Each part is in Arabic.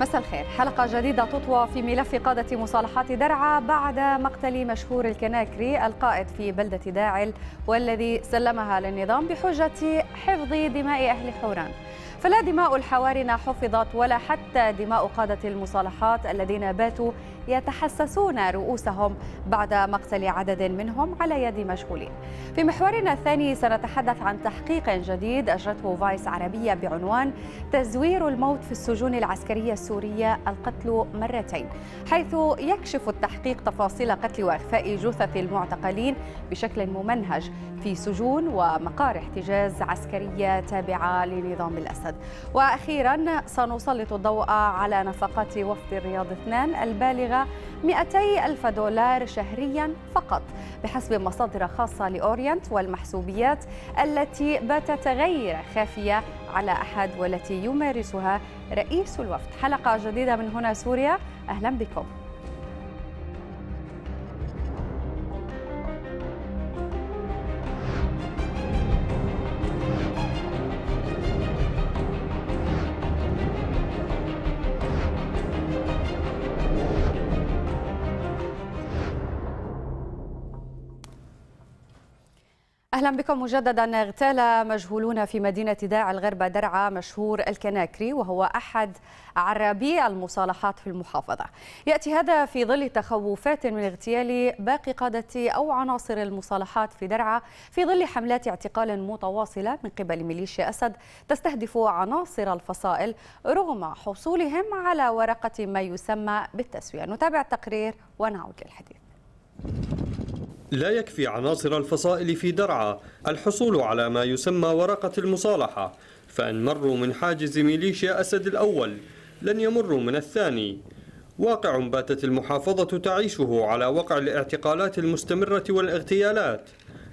مساء الخير حلقة جديدة تطوى في ملف قادة مصالحات درعا بعد مقتل مشهور الكناكري القائد في بلدة داعل والذي سلمها للنظام بحجة حفظ دماء أهل حوران فلا دماء الحوارنا حفظت ولا حتى دماء قادة المصالحات الذين باتوا يتحسسون رؤوسهم بعد مقتل عدد منهم على يد مجهولين في محورنا الثاني سنتحدث عن تحقيق جديد أجرته فايس عربية بعنوان تزوير الموت في السجون العسكرية السورية القتل مرتين حيث يكشف التحقيق تفاصيل قتل وإخفاء جثث المعتقلين بشكل ممنهج في سجون ومقار احتجاز عسكرية تابعة لنظام الأسد المشهد وأخيرا سنسلط الضوء على نفقات وفد الرياض اثنان البالغة 200 ألف دولار شهريا فقط بحسب مصادر خاصة لأورينت والمحسوبيات التي باتت غير خافية على أحد والتي يمارسها رئيس الوفد حلقة جديدة من هنا سوريا أهلا بكم اهلا بكم مجددا اغتال مجهولون في مدينه داع الغربه درعا مشهور الكناكري وهو احد عرابي المصالحات في المحافظه. ياتي هذا في ظل تخوفات من اغتيال باقي قاده او عناصر المصالحات في درعا في ظل حملات اعتقال متواصله من قبل ميليشيا اسد تستهدف عناصر الفصائل رغم حصولهم على ورقه ما يسمى بالتسويه. نتابع التقرير ونعود للحديث. لا يكفي عناصر الفصائل في درعا الحصول على ما يسمى ورقة المصالحة فإن مروا من حاجز ميليشيا أسد الأول لن يمروا من الثاني واقع باتت المحافظة تعيشه على وقع الاعتقالات المستمرة والاغتيالات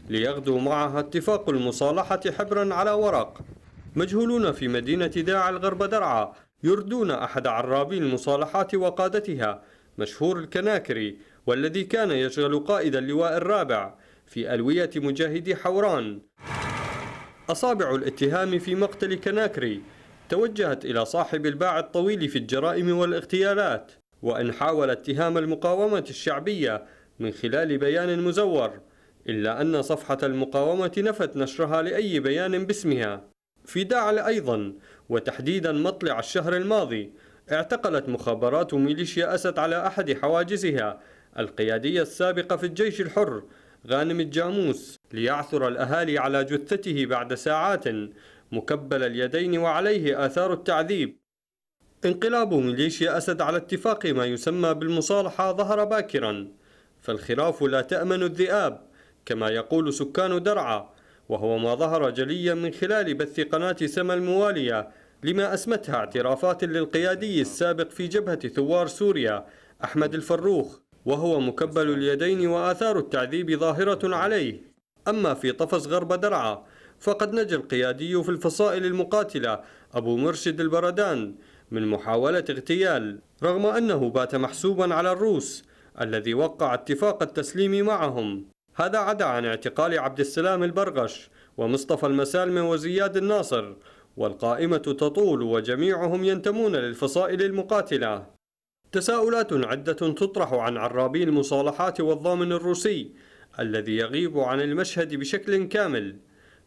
ليغدو معها اتفاق المصالحة حبرا على ورق مجهولون في مدينة داع الغرب درعا يردون أحد عرابي المصالحات وقادتها مشهور الكناكري والذي كان يشغل قائد اللواء الرابع في ألوية مجاهدي حوران أصابع الاتهام في مقتل كناكري توجهت إلى صاحب الباع الطويل في الجرائم والاغتيالات وإن حاول اتهام المقاومة الشعبية من خلال بيان مزور إلا أن صفحة المقاومة نفت نشرها لأي بيان باسمها في داعل أيضا وتحديدا مطلع الشهر الماضي اعتقلت مخابرات ميليشيا أسد على أحد حواجزها القيادية السابقة في الجيش الحر غانم الجاموس ليعثر الأهالي على جثته بعد ساعات مكبل اليدين وعليه آثار التعذيب انقلاب ميليشيا أسد على اتفاق ما يسمى بالمصالحة ظهر باكرا فالخراف لا تأمن الذئاب كما يقول سكان درعا وهو ما ظهر جليا من خلال بث قناة سما الموالية لما أسمتها اعترافات للقيادي السابق في جبهة ثوار سوريا أحمد الفروخ وهو مكبل اليدين وآثار التعذيب ظاهرة عليه أما في طفس غرب درعا فقد نجا القيادي في الفصائل المقاتلة أبو مرشد البردان من محاولة اغتيال رغم أنه بات محسوبا على الروس الذي وقع اتفاق التسليم معهم هذا عدا عن اعتقال عبد السلام البرغش ومصطفى المسالم وزياد الناصر والقائمة تطول وجميعهم ينتمون للفصائل المقاتلة تساؤلات عدة تطرح عن عرابي المصالحات والضامن الروسي الذي يغيب عن المشهد بشكل كامل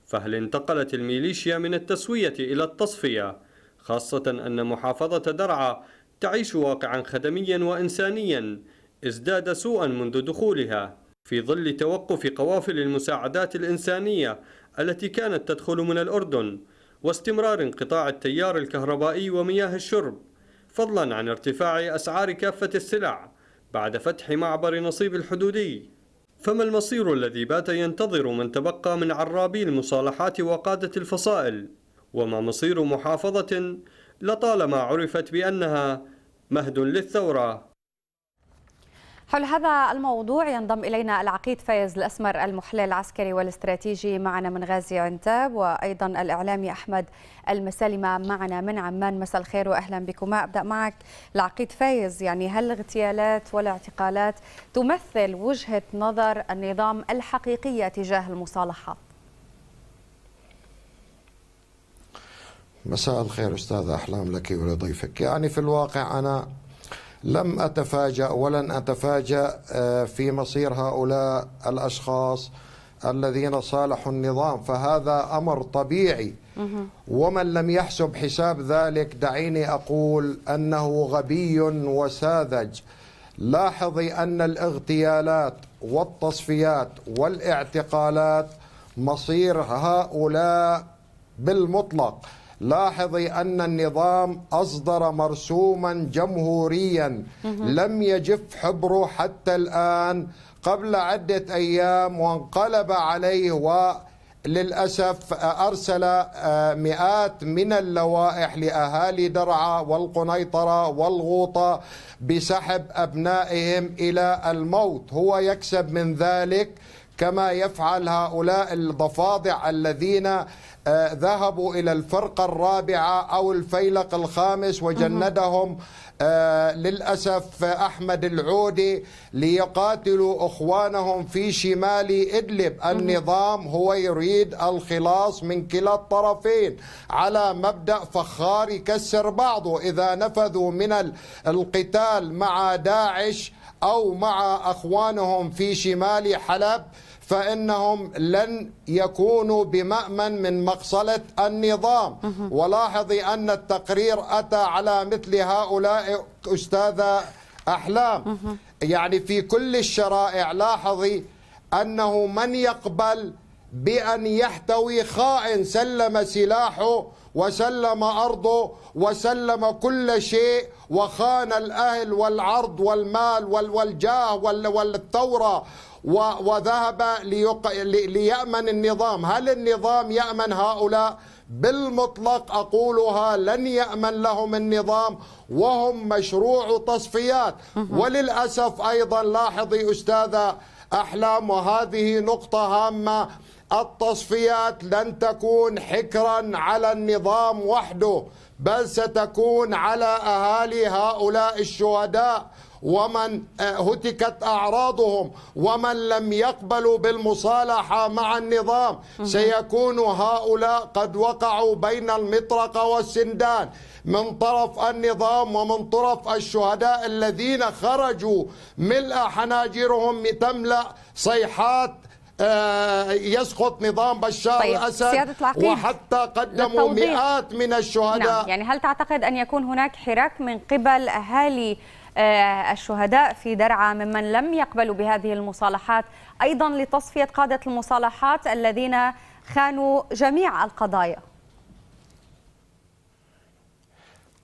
فهل انتقلت الميليشيا من التسوية إلى التصفية خاصة أن محافظة درعا تعيش واقعا خدميا وإنسانيا ازداد سوءا منذ دخولها في ظل توقف قوافل المساعدات الإنسانية التي كانت تدخل من الأردن واستمرار انقطاع التيار الكهربائي ومياه الشرب فضلا عن ارتفاع أسعار كافة السلع بعد فتح معبر نصيب الحدودي فما المصير الذي بات ينتظر من تبقى من عرابي المصالحات وقادة الفصائل وما مصير محافظة لطالما عرفت بأنها مهد للثورة حول هذا الموضوع ينضم إلينا العقيد فايز الأسمر المحلل العسكري والاستراتيجي معنا من غازي عنتاب وأيضا الإعلامي أحمد المسالمة معنا من عمان مساء الخير وأهلا بكما أبدأ معك العقيد فايز يعني هل الاغتيالات والاعتقالات تمثل وجهة نظر النظام الحقيقية تجاه المصالحة؟ مساء الخير أستاذ أحلام لك ولضيفك يعني في الواقع أنا لم أتفاجأ ولن أتفاجأ آه، في مصير هؤلاء الأشخاص الذين صالحوا النظام فهذا أمر طبيعي ومن لم يحسب حساب ذلك دعيني أقول أنه غبي وساذج لاحظي أن الاغتيالات والتصفيات والاعتقالات مصير هؤلاء بالمطلق لاحظي أن النظام أصدر مرسوما جمهوريا لم يجف حبره حتى الآن قبل عدة أيام وانقلب عليه و للأسف أرسل آه، مئات من اللوائح لأهالي درعا والقنيطرة والغوطة بسحب أبنائهم إلى الموت هو يكسب من ذلك كما يفعل هؤلاء الضفادع الذين آه، ذهبوا إلى الفرقة الرابعة أو الفيلق الخامس وجندهم آه، للأسف أحمد العودي ليقاتلوا أخوانهم في شمال إدلب النظام هو يريد الخلاص من كلا الطرفين على مبدأ فخار يكسر بعضه إذا نفذوا من القتال مع داعش أو مع أخوانهم في شمال حلب فإنهم لن يكونوا بمأمن من مقصلة النظام ولاحظي أن التقرير أتى على مثل هؤلاء أستاذة أحلام يعني في كل الشرائع لاحظي أنه من يقبل بأن يحتوي خائن سلم سلاحه وسلم أرضه وسلم كل شيء وخان الأهل والعرض والمال والجاه والثورة وذهب ليأمن النظام هل النظام يأمن هؤلاء بالمطلق أقولها لن يأمن لهم النظام وهم مشروع تصفيات وللأسف أيضا لاحظي أستاذة أحلام وهذه نقطة هامة التصفيات لن تكون حكرا على النظام وحده بل ستكون على أهالي هؤلاء الشهداء ومن آه، هتكت أعراضهم ومن لم يقبلوا بالمصالحة مع النظام سيكون هؤلاء قد وقعوا بين المطرقة والسندان من طرف النظام ومن طرف الشهداء الذين خرجوا ملء حناجرهم تملأ صيحات آه، يسقط نظام بشار طيب. الاسد وحتى قدموا للتوضيح. مئات من الشهداء نعم. يعني هل تعتقد ان يكون هناك حراك من قبل اهالي آه، الشهداء في درعا ممن لم يقبلوا بهذه المصالحات أيضا لتصفية قادة المصالحات الذين خانوا جميع القضايا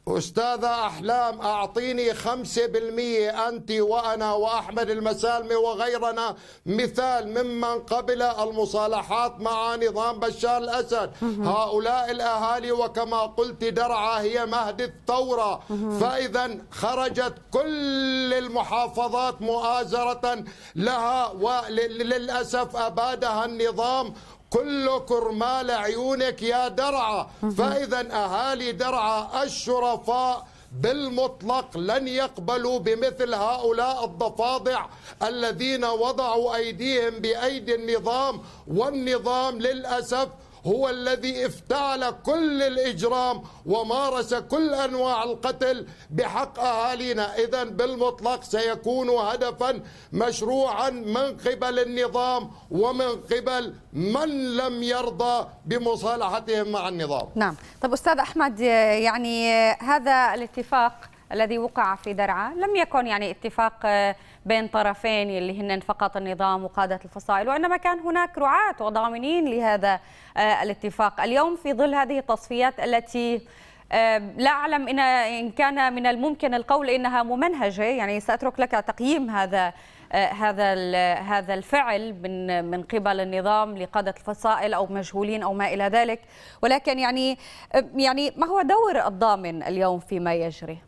أستاذة أحلام أعطيني خمسة بالمية أنت وأنا وأحمد المسالمة وغيرنا مثال ممن قبل المصالحات مع نظام بشار الأسد هؤلاء الأهالي وكما قلت درعا هي مهد الثورة فإذا خرجت كل المحافظات مؤازرة لها وللأسف أبادها النظام كل كرمال عيونك يا درعا فإذا أهالي درعا الشرفاء بالمطلق لن يقبلوا بمثل هؤلاء الضفادع الذين وضعوا أيديهم بأيدي النظام والنظام للأسف هو الذي افتعل كل الإجرام ومارس كل أنواع القتل بحق أهالينا إذا بالمطلق سيكون هدفا مشروعا من قبل النظام ومن قبل من لم يرضى بمصالحتهم مع النظام نعم طب أستاذ أحمد يعني هذا الاتفاق الذي وقع في درعا لم يكن يعني اتفاق آه، بين طرفين اللي هن فقط النظام وقادة الفصائل وإنما كان هناك رعاة وضامنين لهذا آه، الاتفاق اليوم في ظل هذه التصفيات التي آه، لا أعلم إن, إن كان من الممكن القول إنها ممنهجة يعني سأترك لك تقييم هذا هذا هذا الفعل من من قبل النظام لقاده الفصائل او مجهولين او ما الى ذلك ولكن يعني يعني ما هو دور الضامن اليوم فيما يجري؟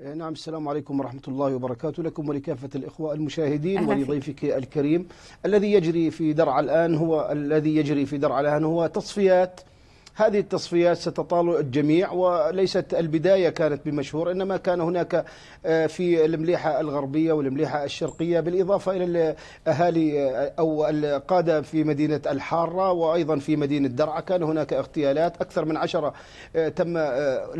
آه، نعم السلام عليكم ورحمة الله وبركاته لكم ولكافة الإخوة المشاهدين ولضيفك الكريم الذي يجري في درعا الآن هو الذي يجري في درعا الآن هو تصفيات هذه التصفيات ستطال الجميع وليست البداية كانت بمشهور إنما كان هناك آه، في المليحة الغربية والمليحة الشرقية بالإضافة إلى الأهالي آه، أو القادة في مدينة الحارة وأيضا في مدينة درعا كان هناك اغتيالات أكثر من عشرة آه، تم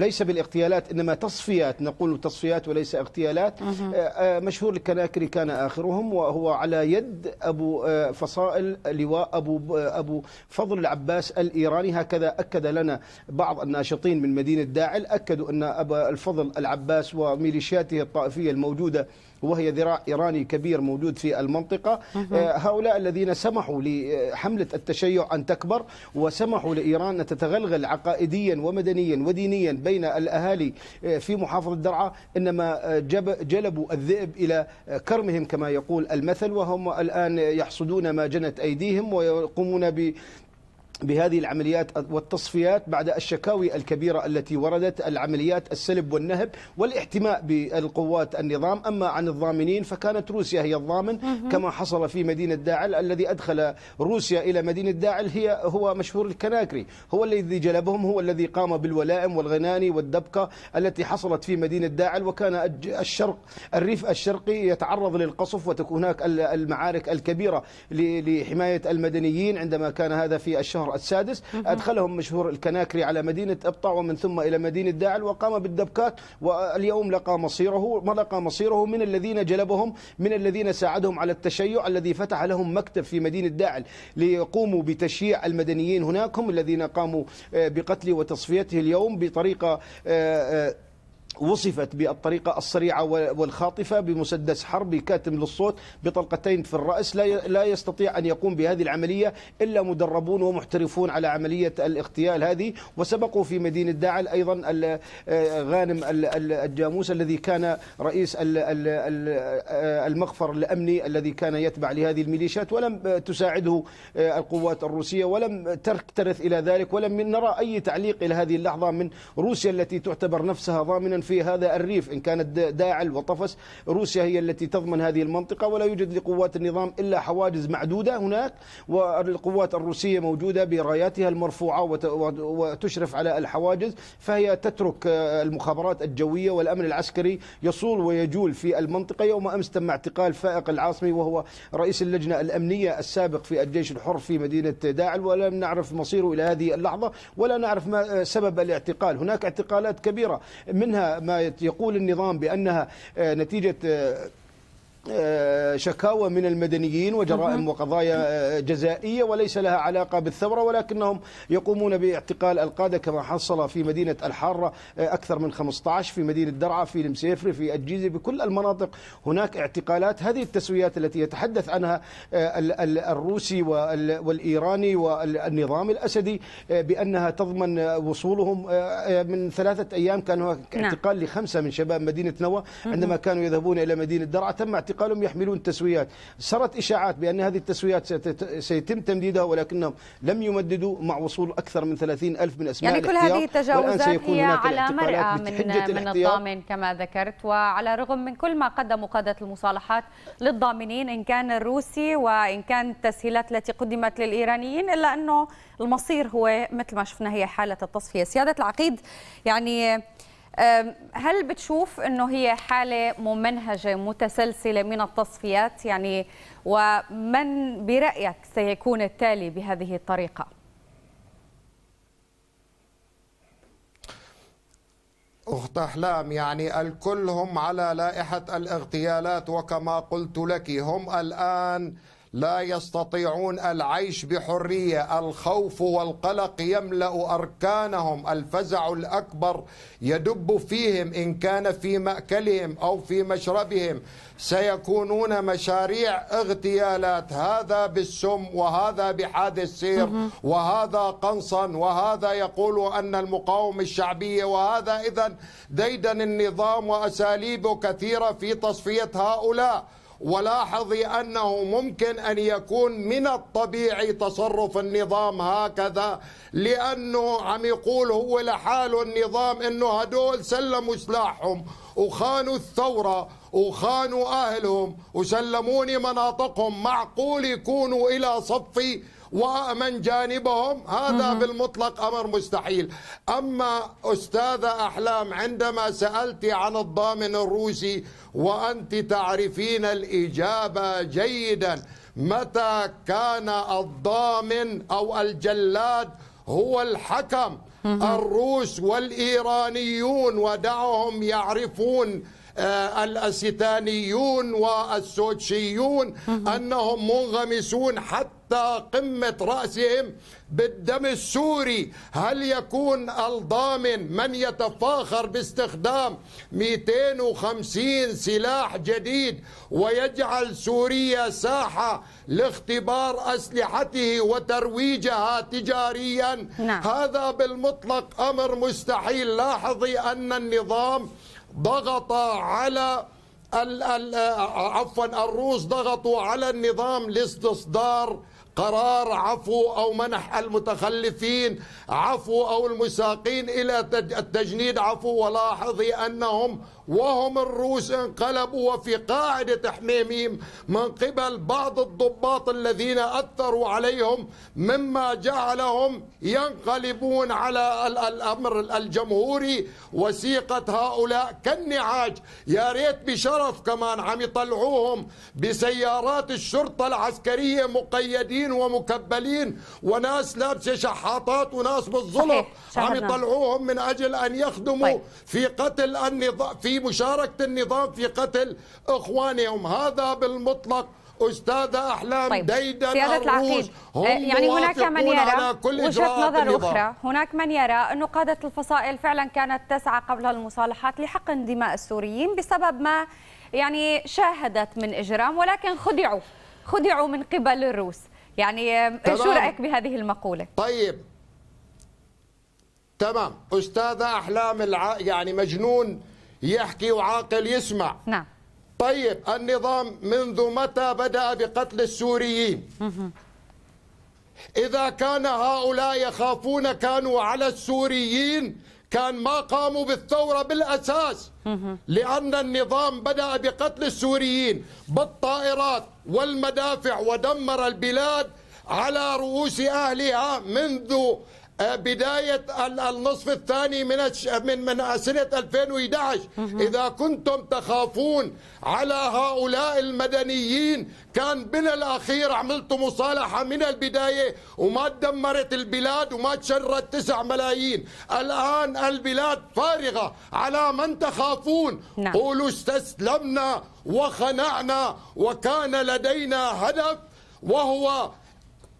ليس بالاغتيالات إنما تصفيات نقول تصفيات وليس اغتيالات مشهور الكناكري كان آخرهم وهو على يد أبو فصائل لواء أبو أبو فضل العباس الإيراني هكذا أكد لنا بعض الناشطين من مدينة داعل أكدوا أن أبا الفضل العباس وميليشياته الطائفية الموجودة وهي ذراع إيراني كبير موجود في المنطقة آه، هؤلاء الذين سمحوا لحملة التشيع أن تكبر وسمحوا لإيران أن تتغلغل عقائديا ومدنيا ودينيا بين الأهالي آه، في محافظة درعا إنما آه، جلبوا الذئب إلى كرمهم كما يقول المثل وهم الآن يحصدون ما جنت أيديهم ويقومون ب بهذه العمليات والتصفيات بعد الشكاوي الكبيرة التي وردت العمليات السلب والنهب والاحتماء بالقوات النظام أما عن الضامنين فكانت روسيا هي الضامن كما حصل في مدينة داعل الذي أدخل روسيا إلى مدينة داعل هي هو مشهور الكناكري هو الذي جلبهم هو الذي قام بالولائم والغناني والدبكة التي حصلت في مدينة داعل وكان الشرق الريف الشرقي يتعرض للقصف وتكون هناك المعارك الكبيرة لحماية المدنيين عندما كان هذا في الشهر الشهر السادس أدخلهم مشهور الكناكري على مدينة أبطع ومن ثم إلى مدينة داعل وقام بالدبكات واليوم لقى مصيره ما لقى مصيره من الذين جلبهم من الذين ساعدهم على التشيع الذي فتح لهم مكتب في مدينة داعل ليقوموا بتشييع المدنيين هناك هم الذين قاموا آه، بقتله وتصفيته اليوم بطريقة آه، آه، وصفت بالطريقة السريعة والخاطفة بمسدس حربي كاتم للصوت بطلقتين في الرأس لا يستطيع أن يقوم بهذه العملية إلا مدربون ومحترفون على عملية الاغتيال هذه وسبقوا في مدينة داعل أيضا آه، غانم الجاموس الذي كان رئيس آه، المغفر الأمني الذي كان يتبع لهذه الميليشيات ولم تساعده آه، القوات الروسية ولم تركترث إلى ذلك ولم نرى أي تعليق إلى هذه اللحظة من روسيا التي تعتبر نفسها ضامنا في هذا الريف إن كانت داعل وطفس روسيا هي التي تضمن هذه المنطقة ولا يوجد لقوات النظام إلا حواجز معدودة هناك والقوات الروسية موجودة براياتها المرفوعة وتشرف على الحواجز فهي تترك آه، المخابرات الجوية والأمن العسكري يصول ويجول في المنطقة يوم أمس تم اعتقال فائق العاصمي وهو رئيس اللجنة الأمنية السابق في الجيش الحر في مدينة داعل ولم نعرف مصيره إلى هذه اللحظة ولا نعرف ما آه، سبب الاعتقال هناك اعتقالات كبيرة منها ما يقول النظام بأنها آه، نتيجة آه، آه، شكاوى من المدنيين وجرائم وقضايا آه، جزائيه وليس لها علاقه بالثوره ولكنهم يقومون باعتقال القاده كما حصل في مدينه الحاره آه، اكثر من 15 في مدينه درعا في المسيفري في الجيزه بكل المناطق هناك اعتقالات هذه التسويات التي يتحدث عنها الروسي والايراني والنظام الاسدي بانها تضمن وصولهم من ثلاثه ايام كان هناك نعم. اعتقال لخمسه من شباب مدينه نوى عندما كانوا يذهبون الى مدينه درعا تم اعتقال قالوا يحملون تسويات سرت إشاعات بأن هذه التسويات سيتم تمديدها ولكنهم لم يمددوا مع وصول أكثر من 30 ألف من أسماء يعني كل هذه التجاوزات هي على مرأة من, من الضامن كما ذكرت وعلى الرغم من كل ما قدموا قادة المصالحات للضامنين إن كان الروسي وإن كان التسهيلات التي قدمت للإيرانيين إلا أنه المصير هو مثل ما شفنا هي حالة التصفية سيادة العقيد يعني هل بتشوف انه هي حاله ممنهجه متسلسله من التصفيات يعني ومن برايك سيكون التالي بهذه الطريقه أخت أحلام يعني الكل هم على لائحة الاغتيالات وكما قلت لك هم الآن لا يستطيعون العيش بحريه الخوف والقلق يملا اركانهم الفزع الاكبر يدب فيهم ان كان في ماكلهم او في مشربهم سيكونون مشاريع اغتيالات هذا بالسم وهذا بحادث سير وهذا قنصا وهذا يقول ان المقاومه الشعبيه وهذا اذا ديدن النظام واساليبه كثيره في تصفيه هؤلاء ولاحظي أنه ممكن أن يكون من الطبيعي تصرف النظام هكذا لأنه عم يقول هو لحاله النظام أنه هدول سلموا سلاحهم وخانوا الثورة وخانوا أهلهم وسلموني مناطقهم معقول يكونوا إلى صفي ومن جانبهم هذا بالمطلق أمر مستحيل أما أستاذة أحلام عندما سألت عن الضامن الروسي وأنت تعرفين الإجابة جيدا متى كان الضامن أو الجلاد هو الحكم الروس والإيرانيون ودعهم يعرفون آه، الاستانيون والسوتشيون أنهم منغمسون حتى قمة رأسهم بالدم السوري هل يكون الضامن من يتفاخر باستخدام 250 سلاح جديد ويجعل سوريا ساحة لاختبار أسلحته وترويجها تجاريا نعم. هذا بالمطلق أمر مستحيل لاحظي أن النظام ضغط على عفوا الروس ضغطوا على النظام لاستصدار قرار عفو أو منح المتخلفين عفو أو المساقين إلى التجنيد عفو ولاحظي أنهم وهم الروس انقلبوا وفي قاعدة حميميم من قبل بعض الضباط الذين أثروا عليهم مما جعلهم ينقلبون على الأمر الجمهوري وسيقة هؤلاء كالنعاج يا ريت بشرف كمان عم يطلعوهم بسيارات الشرطة العسكرية مقيدين مكبلين ومكبلين وناس لابسه شحاطات وناس بالظلم عم يطلعوهم من اجل ان يخدموا طيب. في قتل النظام في مشاركه النظام في قتل اخوانهم هذا بالمطلق استاذة احلام طيب. ديدا سيادة العقيد آه، يعني هناك من يرى وجهة نظر النظام. اخرى هناك من يرى انه قادة الفصائل فعلا كانت تسعى قبل المصالحات لحقن دماء السوريين بسبب ما يعني شاهدت من اجرام ولكن خدعوا خدعوا من قبل الروس يعني تمام. شو رايك بهذه المقوله طيب تمام استاذه احلام الع... يعني مجنون يحكي وعاقل يسمع نعم طيب النظام منذ متى بدا بقتل السوريين اذا كان هؤلاء يخافون كانوا على السوريين كان ما قاموا بالثورة بالأساس لأن النظام بدأ بقتل السوريين بالطائرات والمدافع ودمر البلاد على رؤوس أهلها منذ آه، بداية النصف الثاني من من من سنة 2011 إذا كنتم تخافون على هؤلاء المدنيين كان بالأخير عملتوا مصالحة من البداية وما دمرت البلاد وما تشرت 9 ملايين الآن البلاد فارغة على من تخافون نعم. قولوا استسلمنا وخنعنا وكان لدينا هدف وهو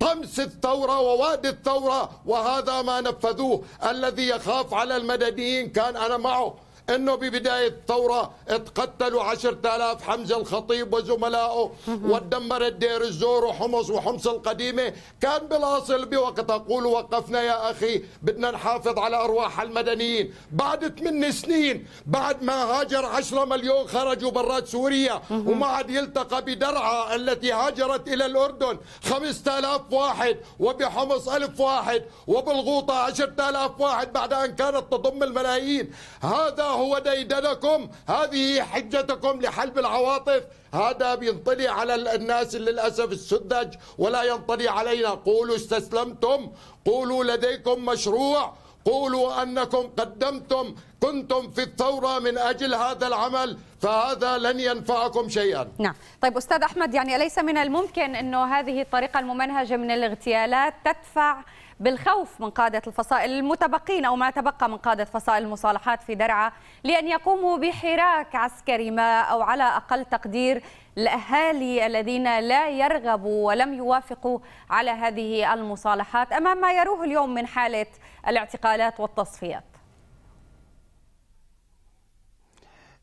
طمس الثورة ووادي الثورة وهذا ما نفذوه الذي يخاف على المدنيين كان أنا معه أنه ببداية الثورة اتقتلوا 10000 حمزة الخطيب وزملائه ودمر الدير الزور وحمص وحمص القديمة كان بالأصل بوقت أقول وقفنا يا أخي بدنا نحافظ على أرواح المدنيين بعد 8 سنين بعد ما هاجر 10 مليون خرجوا برات سوريا وما عاد يلتقى بدرعا التي هاجرت إلى الأردن 5000 واحد وبحمص 1000 واحد وبالغوطة 10000 واحد بعد أن كانت تضم الملايين هذا هو ديدنكم هذه حجتكم لحلب العواطف هذا بينطلي على الناس للأسف السذج ولا ينطلي علينا قولوا استسلمتم قولوا لديكم مشروع قولوا أنكم قدمتم كنتم في الثورة من أجل هذا العمل فهذا لن ينفعكم شيئا نعم طيب أستاذ أحمد يعني أليس من الممكن أنه هذه الطريقة الممنهجة من الاغتيالات تدفع بالخوف من قادة الفصائل المتبقين أو ما تبقى من قادة فصائل المصالحات في درعا لأن يقوموا بحراك عسكري ما أو على أقل تقدير الأهالي الذين لا يرغبوا ولم يوافقوا على هذه المصالحات أمام ما يروه اليوم من حالة الاعتقالات والتصفيات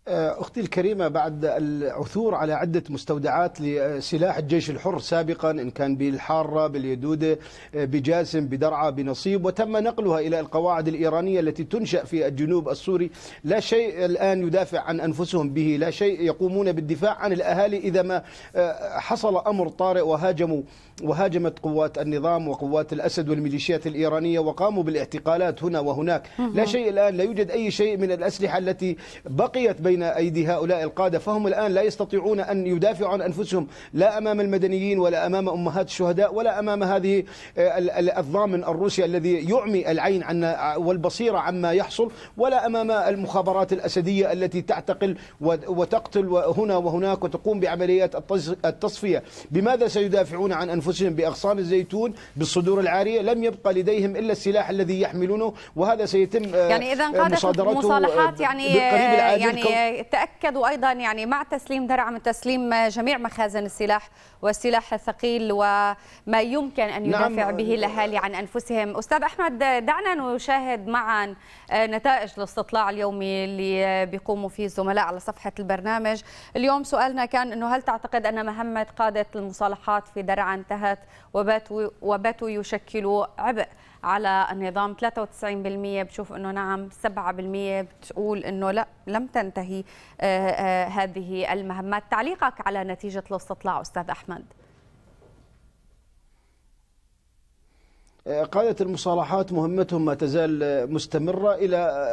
آه، أختي الكريمة بعد العثور على عدة مستودعات لسلاح الجيش الحر سابقا إن كان بالحارة باليدودة آه، بجاسم بدرعة بنصيب وتم نقلها إلى القواعد الإيرانية التي تنشأ في الجنوب السوري لا شيء الآن يدافع عن أنفسهم به لا شيء يقومون بالدفاع عن الأهالي إذا ما آه، حصل أمر طارئ وهاجموا وهاجمت قوات النظام وقوات الأسد والميليشيات الإيرانية وقاموا بالاعتقالات هنا وهناك لا شيء الآن لا يوجد أي شيء من الأسلحة التي بقيت بين بين أيدي هؤلاء القادة فهم الآن لا يستطيعون أن يدافعوا عن أنفسهم لا أمام المدنيين ولا أمام أمهات الشهداء ولا أمام هذه آه، الضامن الروسي الذي يعمي العين عن آه، والبصيرة عما يحصل ولا أمام المخابرات الأسدية التي تعتقل وتقتل هنا وهناك وتقوم بعمليات التصفية بماذا سيدافعون عن أنفسهم بأغصان الزيتون بالصدور العارية لم يبقى لديهم إلا السلاح الذي يحملونه وهذا سيتم آه، يعني إذا قادة مصالحات يعني يعني تأكدوا أيضا يعني مع تسليم من تسليم جميع مخازن السلاح والسلاح الثقيل وما يمكن أن نعم. يدافع نعم. به الأهالي عن أنفسهم أستاذ أحمد دعنا نشاهد معا نتائج الاستطلاع اليومي اللي بيقوموا فيه الزملاء على صفحة البرنامج اليوم سؤالنا كان أنه هل تعتقد أن مهمة قادة المصالحات في درعا انتهت وباتوا, وباتوا يشكلوا عبء على النظام 93% بشوف انه نعم 7% بتقول انه لا لم تنتهي آه، آه، هذه المهمات تعليقك على نتيجه الاستطلاع استاذ احمد آه، قادة المصالحات مهمتهم ما تزال مستمرة إلى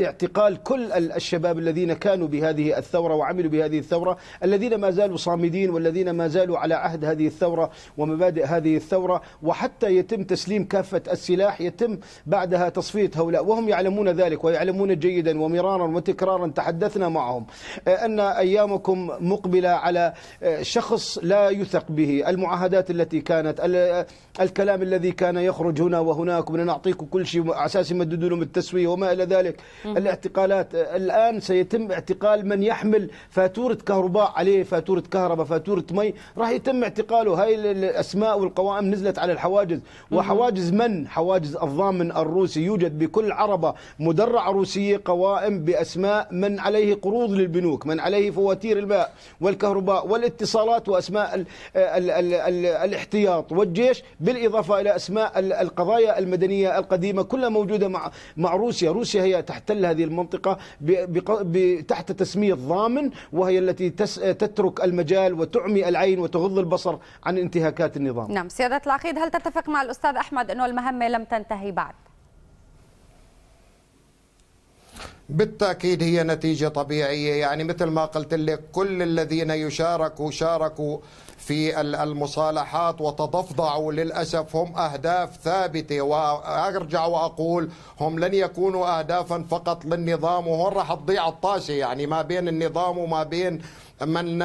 اعتقال كل الشباب الذين كانوا بهذه الثورة وعملوا بهذه الثورة الذين ما زالوا صامدين والذين ما زالوا على عهد هذه الثورة ومبادئ هذه الثورة وحتى يتم تسليم كافة السلاح يتم بعدها تصفية هؤلاء وهم يعلمون ذلك ويعلمون جيدا ومرارا وتكرارا تحدثنا معهم آه، أن أيامكم مقبلة على آه، شخص لا يثق به المعاهدات التي كانت آه، الكلام الذي كان يخرج هنا وهناك ونعطيكم كل شيء على أساس يمددوا لهم التسوية وما إلى ذلك ذلك الاعتقالات الآن سيتم اعتقال من يحمل فاتورة كهرباء عليه فاتورة كهرباء فاتورة مي راح يتم اعتقاله هاي الأسماء والقوائم نزلت على الحواجز وحواجز من حواجز الضامن الروسي يوجد بكل عربة مدرعة روسية قوائم بأسماء من عليه قروض للبنوك من عليه فواتير الماء والكهرباء والاتصالات وأسماء الـ الـ الـ الـ الاحتياط والجيش بالإضافة إلى أسماء القضايا المدنية القديمة كلها موجودة مع مع روسيا روسيا هي وهي تحتل هذه المنطقة تحت تسمية ضامن وهي التي تترك المجال وتعمي العين وتغض البصر عن انتهاكات النظام نعم سيادة العقيد هل تتفق مع الأستاذ أحمد أنه المهمة لم تنتهي بعد؟ بالتأكيد هي نتيجة طبيعية يعني مثل ما قلت لك كل الذين يشاركوا شاركوا في المصالحات وتضفضعوا للأسف هم أهداف ثابتة وأرجع وأقول هم لن يكونوا أهدافا فقط للنظام وهون راح تضيع الطاسة يعني ما بين النظام وما بين من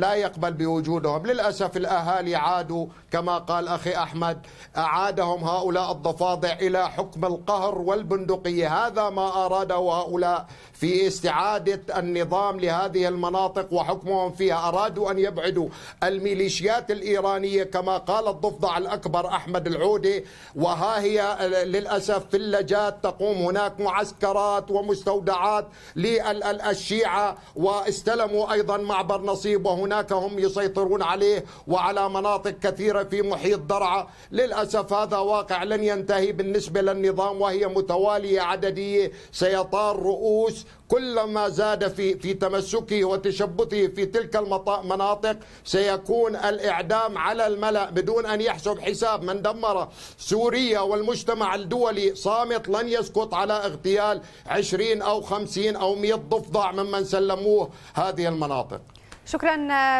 لا يقبل بوجودهم للأسف الأهالي عادوا كما قال أخي أحمد أعادهم هؤلاء الضفادع إلى حكم القهر والبندقية هذا ما أراده هؤلاء في استعادة النظام لهذه المناطق وحكمهم فيها أرادوا أن يبعدوا الميليشيات الميليشيات الإيرانية كما قال الضفدع الأكبر أحمد العودي وها هي آه، للأسف في اللجات تقوم هناك معسكرات ومستودعات للشيعة واستلموا أيضا معبر نصيب وهناك هم يسيطرون عليه وعلى مناطق كثيرة في محيط درعا للأسف هذا واقع لن ينتهي بالنسبة للنظام وهي متوالية عددية سيطار رؤوس كلما زاد في في تمسكه وتشبثه في تلك المناطق سيكون الإعدام على الملأ بدون أن يحسب حساب من دمر سوريا والمجتمع الدولي صامت لن يسقط على اغتيال 20 أو 50 أو 100 ضفدع ممن سلموه هذه المناطق شكرا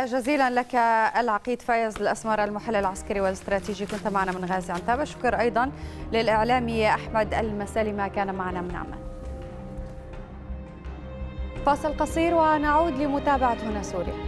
جزيلا لك العقيد فايز الأسمر المحلل العسكري والاستراتيجي كنت معنا من غازي عنتابة شكر أيضا للإعلامي أحمد المسالمة كان معنا من عمان فاصل قصير ونعود لمتابعة هنا سوريا